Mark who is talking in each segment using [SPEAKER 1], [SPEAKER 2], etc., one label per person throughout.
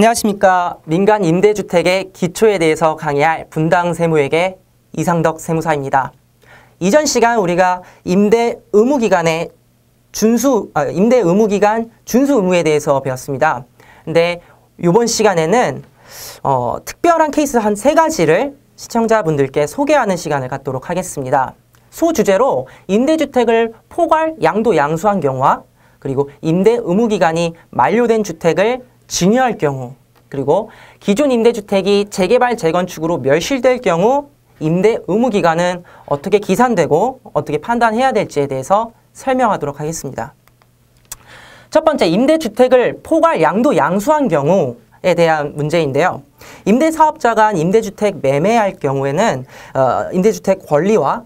[SPEAKER 1] 안녕하십니까. 민간 임대주택의 기초에 대해서 강의할 분당 세무에게 이상덕 세무사입니다. 이전 시간 우리가 임대 의무 기간의 준수 아, 임대 의무 기간 준수 의무에 대해서 배웠습니다. 근데 이번 시간에는 어, 특별한 케이스 한 세 가지를 시청자분들께 소개하는 시간을 갖도록 하겠습니다. 소주제로 임대주택을 포괄 양도 양수한 경우와 그리고 임대 의무 기간이 만료된 주택을 증여할 경우 그리고 기존 임대주택이 재개발, 재건축으로 멸실될 경우 임대 의무 기간은 어떻게 기산되고 어떻게 판단해야 될지에 대해서 설명하도록 하겠습니다. 첫 번째, 임대주택을 포괄 양도 양수한 경우에 대한 문제인데요. 임대사업자가 임대주택 매매할 경우에는 어, 임대주택 권리와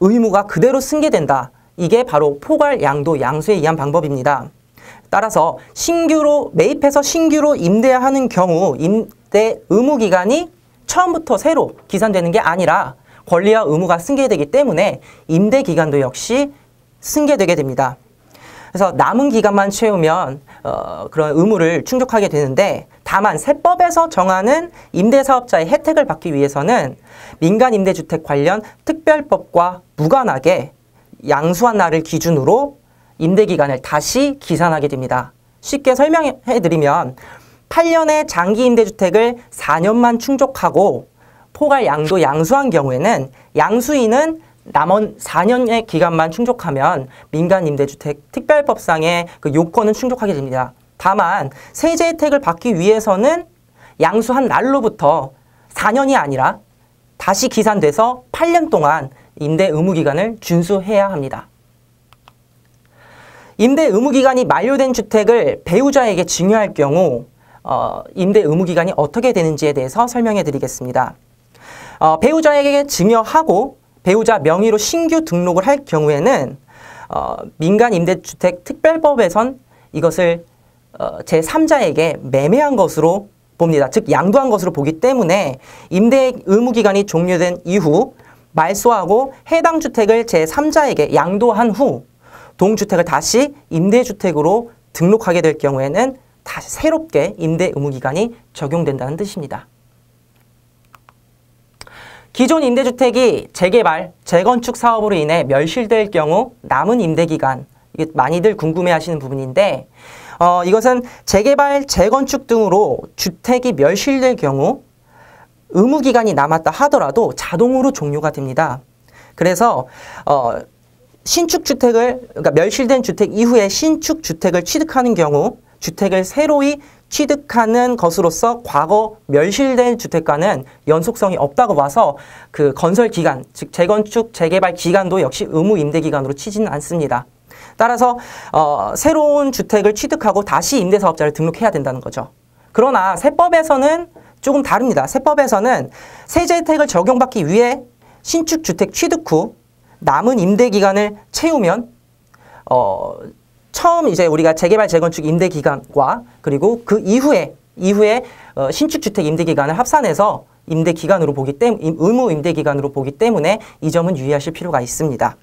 [SPEAKER 1] 의무가 그대로 승계된다. 이게 바로 포괄 양도 양수에 의한 방법입니다. 따라서 신규로 매입해서 신규로 임대하는 경우 임대 의무 기간이 처음부터 새로 기산되는 게 아니라 권리와 의무가 승계되기 때문에 임대 기간도 역시 승계되게 됩니다. 그래서 남은 기간만 채우면 어, 그런 의무를 충족하게 되는데 다만 세법에서 정하는 임대사업자의 혜택을 받기 위해서는 민간 임대주택 관련 특별법과 무관하게 양수한 날을 기준으로 임대기간을 다시 기산하게 됩니다. 쉽게 설명해드리면 8년의 장기 임대주택을 4년만 충족하고 포괄 양도 양수한 경우에는 양수인은 남은 4년의 기간만 충족하면 민간 임대주택 특별법상의 그 요건은 충족하게 됩니다. 다만 세제 혜택을 받기 위해서는 양수한 날로부터 4년이 아니라 다시 기산돼서 8년 동안 임대 의무 기간을 준수해야 합니다. 임대 의무 기간이 만료된 주택을 배우자에게 증여할 경우 어, 임대 의무 기간이 어떻게 되는지에 대해서 설명해 드리겠습니다. 어, 배우자에게 증여하고 배우자 명의로 신규 등록을 할 경우에는 어, 민간 임대주택 특별법에선 이것을 어, 제3자에게 매매한 것으로 봅니다. 즉 양도한 것으로 보기 때문에 임대 의무 기간이 종료된 이후 말소하고 해당 주택을 제3자에게 양도한 후 동주택을 다시 임대주택으로 등록하게 될 경우에는 다시 새롭게 임대 의무기간이 적용된다는 뜻입니다. 기존 임대주택이 재개발, 재건축 사업으로 인해 멸실될 경우 남은 임대기간, 이게 많이들 궁금해하시는 부분인데 어, 이것은 재개발, 재건축 등으로 주택이 멸실될 경우 의무기간이 남았다 하더라도 자동으로 종료가 됩니다. 그래서 어, 신축 주택을 그러니까 멸실된 주택 이후에 신축 주택을 취득하는 경우 주택을 새로이 취득하는 것으로서 과거 멸실된 주택과는 연속성이 없다고 봐서 그 건설 기간, 즉 재건축, 재개발 기간도 역시 의무 임대 기간으로 치지는 않습니다. 따라서 어, 새로운 주택을 취득하고 다시 임대사업자를 등록해야 된다는 거죠. 그러나 세법에서는 조금 다릅니다. 세법에서는 세제 혜택을 적용받기 위해 신축 주택 취득 후 남은 임대 기간을 채우면 어, 처음 이제 우리가 재개발 재건축 임대 기간과 그리고 그 이후에 이후에 어, 신축 주택 임대 기간을 합산해서 임대 기간으로 보기 때문에 의무 임대 기간으로 보기 때문에 이 점은 유의하실 필요가 있습니다.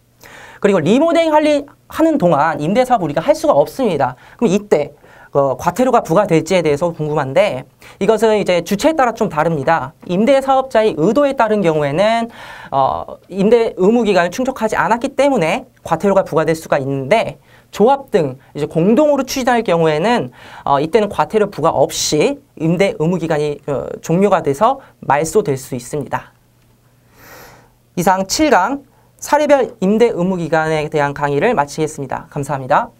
[SPEAKER 1] 그리고 리모델링 할리 하는 동안 임대사업 우리가 할 수가 없습니다. 그럼 이때 어, 과태료가 부과될지에 대해서 궁금한데 이것은 이제 주체에 따라 좀 다릅니다. 임대 사업자의 의도에 따른 경우에는 어, 임대 의무 기간을 충족하지 않았기 때문에 과태료가 부과될 수가 있는데 조합 등 이제 공동으로 추진할 경우에는 어, 이때는 과태료 부과 없이 임대 의무 기간이 어, 종료가 돼서 말소될 수 있습니다. 이상 7강 사례별 임대 의무 기간에 대한 강의를 마치겠습니다. 감사합니다.